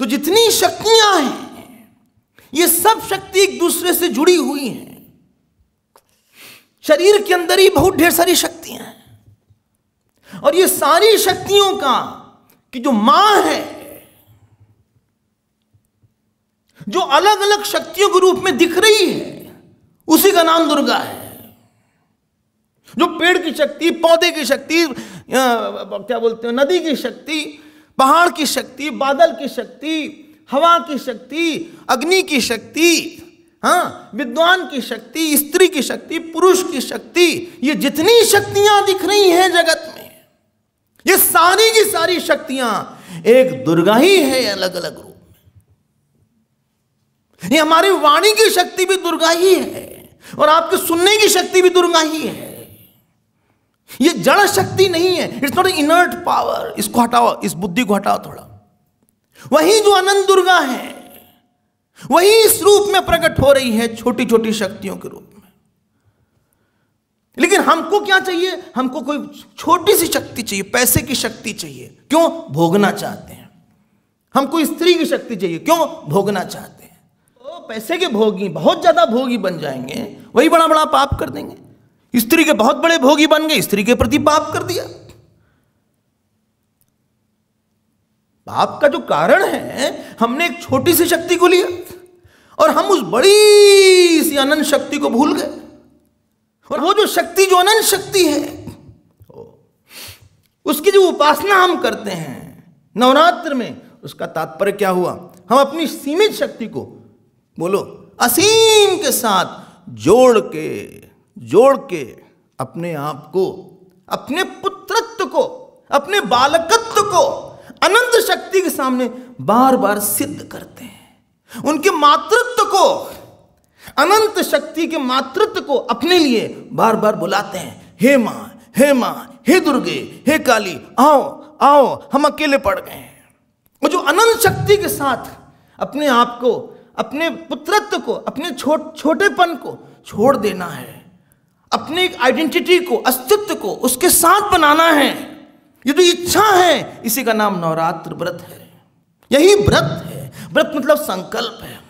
तो जितनी शक्तियां हैं ये सब शक्ति एक दूसरे से जुड़ी हुई हैं शरीर के अंदर ही बहुत ढेर सारी शक्तियां हैं और ये सारी शक्तियों का कि जो मां है जो अलग अलग शक्तियों के रूप में दिख रही है उसी का नाम दुर्गा है जो पेड़ की शक्ति पौधे की शक्ति क्या बोलते हैं नदी की शक्ति पहाड़ की शक्ति बादल की शक्ति हवा की शक्ति अग्नि की शक्ति हाँ विद्वान की शक्ति स्त्री की शक्ति पुरुष की शक्ति ये जितनी शक्तियां दिख रही हैं जगत में ये सारी की सारी शक्तियां एक दुर्गा ही है अलग अलग रूप में ये हमारी वाणी की शक्ति भी दुर्गा ही है और आपके सुनने की शक्ति भी दुर्गा ही है ये जड़ शक्ति नहीं है इट्स नॉट इनर्ट पावर इसको हटाओ इस बुद्धि को हटाओ थोड़ा वही जो अनंत दुर्गा है वही इस रूप में प्रकट हो रही है छोटी छोटी शक्तियों के रूप में लेकिन हमको क्या चाहिए हमको कोई छोटी सी शक्ति चाहिए पैसे की शक्ति चाहिए क्यों भोगना चाहते हैं हमको स्त्री की शक्ति चाहिए क्यों भोगना चाहते हैं पैसे के भोगी बहुत ज्यादा भोगी बन जाएंगे वही बड़ा बड़ा पाप कर देंगे स्त्री के बहुत बड़े भोगी बन गए स्त्री के प्रति पाप कर दिया पाप का जो कारण है हमने एक छोटी सी शक्ति को लिया और हम उस बड़ी सी अनंत शक्ति को भूल गए और वो जो शक्ति जो अनंत शक्ति है उसकी जो उपासना हम करते हैं नवरात्र में उसका तात्पर्य क्या हुआ हम अपनी सीमित शक्ति को बोलो असीम के साथ जोड़ के जोड़ के अपने आप को अपने पुत्रत्व को अपने बालकत्व को अनंत शक्ति के सामने बार बार सिद्ध करते हैं उनके मातृत्व को अनंत शक्ति के मातृत्व को अपने लिए बार बार बुलाते हैं हे मां हे मां हे दुर्गे हे काली आओ आओ हम अकेले पड़ गए हैं वो जो अनंत शक्ति के साथ अपने आप को अपने पुत्रत्व को अपने छोट छोटेपन को छोड़ देना है अपने आइडेंटिटी को अस्तित्व को उसके साथ बनाना है ये जो तो इच्छा है इसी का नाम नवरात्र व्रत है यही व्रत है व्रत मतलब संकल्प है